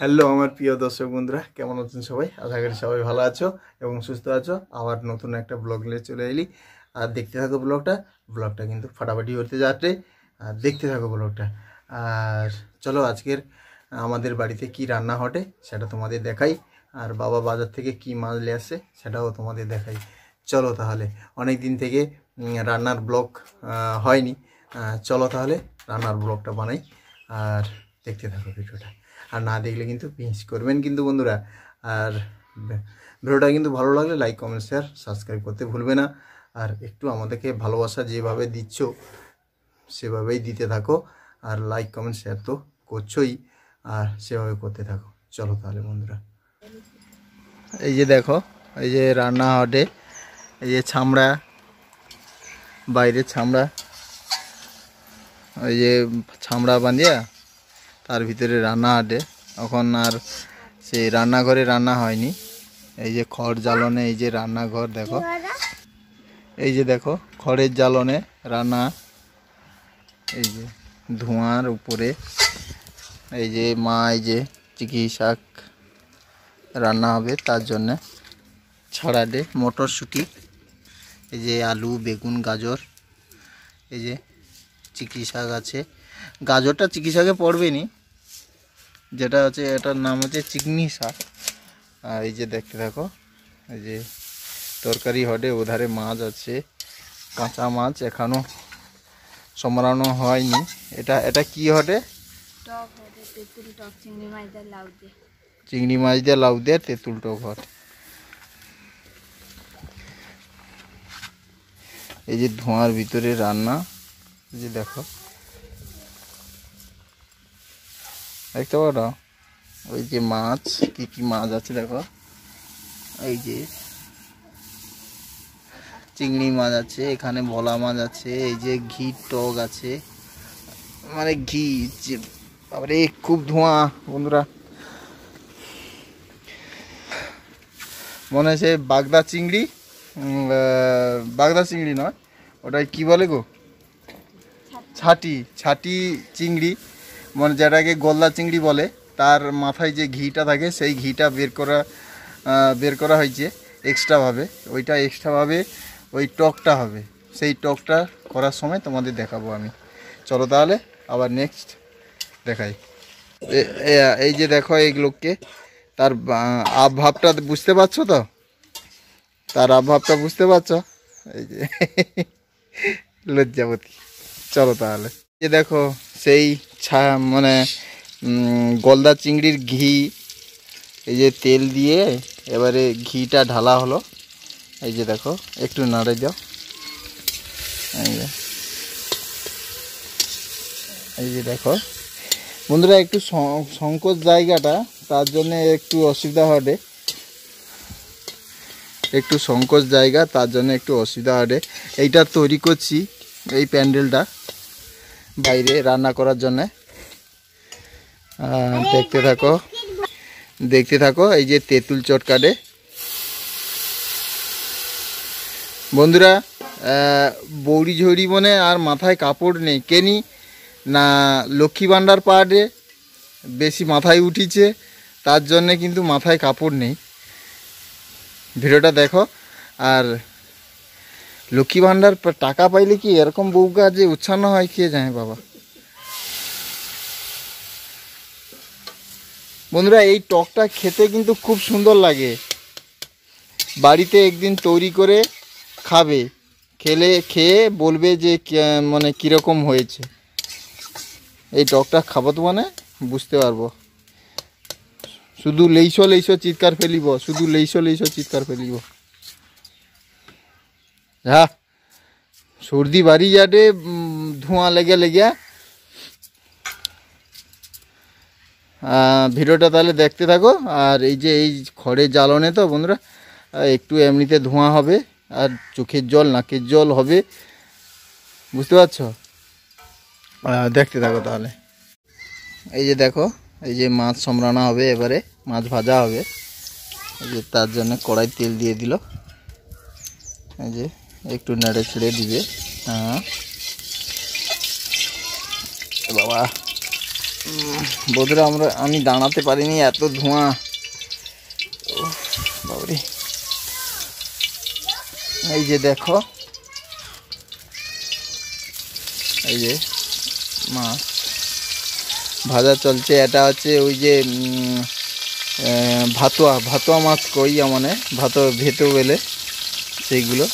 Hello আমার প্রিয় দর্শক বন্ধুরা কেমন আছেন সবাই আশা করি সবাই ভালো আছো এবং সুস্থ আছো আবার নতুন একটা ব্লগ নিয়ে চলে এলি আর দেখতে থাকো ব্লগটা ব্লগটা কিন্তু ফাটাফাটি হতে যাচ্ছে আর দেখতে থাকো ব্লগটা আর চলো আজকের আমাদের বাড়িতে কি রান্না হটে সেটা তোমাদের দেখাই আর বাবা বাজার থেকে কি মাছ নিয়ে আসে সেটাও তোমাদের দেখাই চলো তাহলে অনেক দিন থেকে রান্নার ব্লগ হয়নি চলো তাহলে রান্নার ব্লগটা বানাই আর দেখতে থাকো ভিডিওটা আর না দেখলে কিন্তু মিস করবেন কিন্তু বন্ধুরা আর ভিডিওটা কিন্তু ভালো লাগলে লাইক কমেন্ট শেয়ার সাবস্ক্রাইব করতে ভুলবে না আর একটু আমাদেরকে ভালোবাসা যেভাবে দিচ্ছ সেভাবেই দিতে থাকো আর লাইক কমেন্ট শেয়ার তো করছোই আর সেভাবে করতে থাকো চলো তাহলে বন্ধুরা এই যে দেখো এই যে রান্না হটে এই যে ছামড়া বাইরের ছামড়া ওই যে ছামড়া বাঁধিয়া তার ভিতরে রান্না আটে এখন আর সেই রান্নাঘরে রান্না হয়নি এই যে খড় জ্বালনে এই যে রান্নাঘর দেখো এই যে দেখো খড়ের জ্বালনে রান্না এই যে ধোঁয়ার উপরে এই যে মা এই যে চিকি শাক রান্না হবে তার জন্যে দে মটরশুঁটি এই যে আলু বেগুন গাজর এই যে চিকি শাক আছে গাজরটা চিকি শাকে নি যেটা হচ্ছে এটার নাম হচ্ছে চিকনি শাক আর এই যে দেখতে থাকো এই যে তরকারি হডে ওধারে মাছ আছে কাঁচা মাছ এখানো সমরানো হয়নি এটা এটা কি হটে চিংড়ি মাছ দিয়ে লাউ দিয়ে তেঁতুল টক হট এই যে ধোঁয়ার ভিতরে রান্না যে দেখো দেখতে পারো ওই যে মাছ কি কি মাছ আছে দেখো এই যে চিংড়ি মাছ আছে এখানে ভোলা মাছ আছে এই যে ঘি টক আছে মানে ঘি যে খুব ধোঁয়া বন্ধুরা মনে হয়েছে বাগদা চিংড়ি বাগদা চিংড়ি নয় ওটা কি বলে গো ছাটি ছাটি চিংড়ি মানে যেটাকে গলদা চিংড়ি বলে তার মাথায় যে ঘিটা থাকে সেই ঘিটা বের করা বের করা হয়েছে এক্সট্রাভাবে ওইটা এক্সট্রাভাবে ওই টকটা হবে সেই টকটা করার সময় তোমাদের দেখাবো আমি চলো তাহলে আবার নেক্সট দেখাই এই যে দেখো এই লোককে তার আবভাবটা বুঝতে পারছো তো তার আবভাবটা বুঝতে পারছো এই যে লজ্জাবতী চলো তাহলে যে দেখো সেই ছা মানে গলদা চিংড়ির ঘি এই যে তেল দিয়ে এবারে ঘিটা ঢালা হলো এই যে দেখো একটু নাড়ে যাও এই যে এই যে দেখো বন্ধুরা একটু সংকোচ জায়গাটা তার জন্য একটু অসুবিধা হবে একটু সংকোচ জায়গা তার জন্য একটু অসুবিধা হবে এইটা তৈরি করছি এই প্যান্ডেলটা বাইরে রান্না করার জন্যে দেখতে থাকো দেখতে থাকো এই যে তেঁতুল চটকাটে বন্ধুরা বৌড়ি ঝৌড়ি বনে আর মাথায় কাপড় নেই কেনি না লক্ষ্মী ভাণ্ডার পাহাড়ে বেশি মাথায় উঠিছে তার জন্যে কিন্তু মাথায় কাপড় নেই ভিডিওটা দেখো আর লক্ষ্মী ভাণ্ডার টাকা পাইলে কি এরকম বউকা যে উচ্ছন্ন হয় কে জানে বাবা বন্ধুরা এই টকটা খেতে কিন্তু খুব সুন্দর লাগে বাড়িতে একদিন তৈরি করে খাবে খেলে খেয়ে বলবে যে মানে কীরকম হয়েছে এই টকটা খাবো তো মানে বুঝতে পারবো শুধু লেইসো লেইসো চিৎকার ফেলিব শুধু লেইসো লেইসো চিৎকার ফেলিব হ্যাঁ সর্দি বাড়ি যাটে ধোঁয়া লেগে লেগে ভিডিওটা তাহলে দেখতে থাকো আর এই যে এই খড়ের জ্বালনে তো বন্ধুরা একটু এমনিতে ধোঁয়া হবে আর চোখের জল নাকের জল হবে বুঝতে পারছো দেখতে থাকো তাহলে এই যে দেখো এই যে মাছ সমরানা হবে এবারে মাছ ভাজা হবে এই যে তার জন্য কড়াই তেল দিয়ে দিল এই যে একটু নেড়ে ছেড়ে দিবে হ্যাঁ বাবা বন্ধুরা আমরা আমি দাঁড়াতে পারিনি এত ধোঁয়া বাবরি এই যে দেখো এই যে মাছ ভাজা চলছে এটা হচ্ছে ওই যে ভাতুয়া ভাতুয়া মাছ কই মানে ভাতো ভেটো বেলে সেইগুলো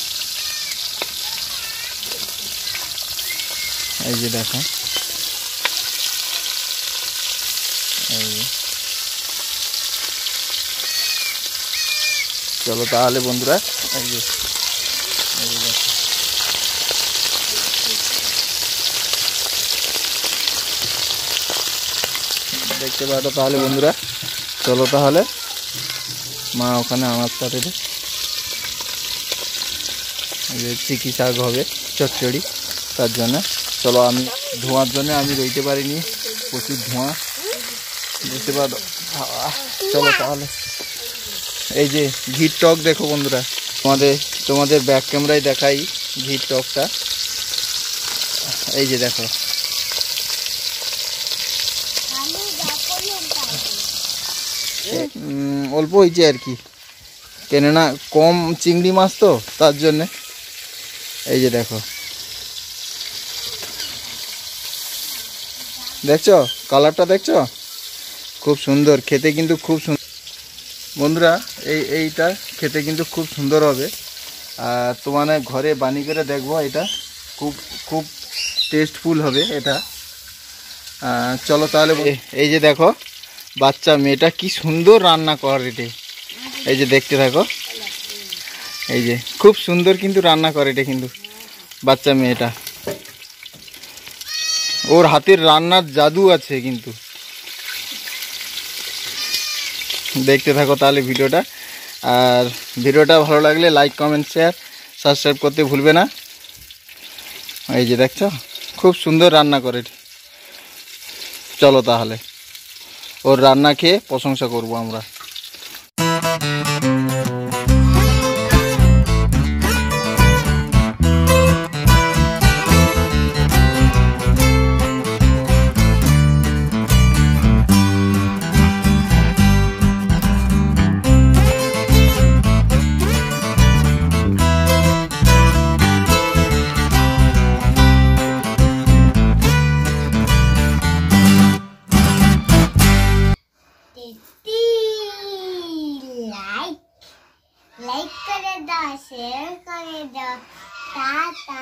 এই দেখো চলো তাহলে বন্ধুরা এই দেখো দেখতে 봐 তাহলে বন্ধুরা চলো তাহলে মা ওখানে আমার সাথে রে এই চিকি साग হবে চচ্চড়ি তার জন্য চলো আমি ধোঁয়ার জন্য আমি রইতে পারিনি প্রচুর ধোঁয়া বুঝতে পারো চলো তাহলে এই যে ঘির টক দেখো বন্ধুরা তোমাদের তোমাদের ব্যাক ক্যামেরায় দেখাই ঘির টকটা এই যে দেখো অল্প হয়েছে আর কি কেননা কম চিংড়ি মাছ তো তার জন্যে এই যে দেখো দেখছো কালারটা দেখছো খুব সুন্দর খেতে কিন্তু খুব সুন্দর বন্ধুরা এই এইটা খেতে কিন্তু খুব সুন্দর হবে আর তোমার ঘরে বানিয়ে করে দেখবো এটা খুব খুব টেস্টফুল হবে এটা চলো তাহলে এই যে দেখো বাচ্চা মেয়েটা কি সুন্দর রান্না করে এটি এই যে দেখতে থাকো এই যে খুব সুন্দর কিন্তু রান্না করে এটা কিন্তু বাচ্চা মেয়েটা ওর হাতের রান্নার জাদু আছে কিন্তু দেখতে থাকো তাহলে ভিডিওটা আর ভিডিওটা ভালো লাগলে লাইক কমেন্ট শেয়ার সাবস্ক্রাইব করতে ভুলবে না এই যে দেখছো খুব সুন্দর রান্না করে চলো তাহলে ওর রান্না খেয়ে প্রশংসা করব আমরা 지금까지도 따다.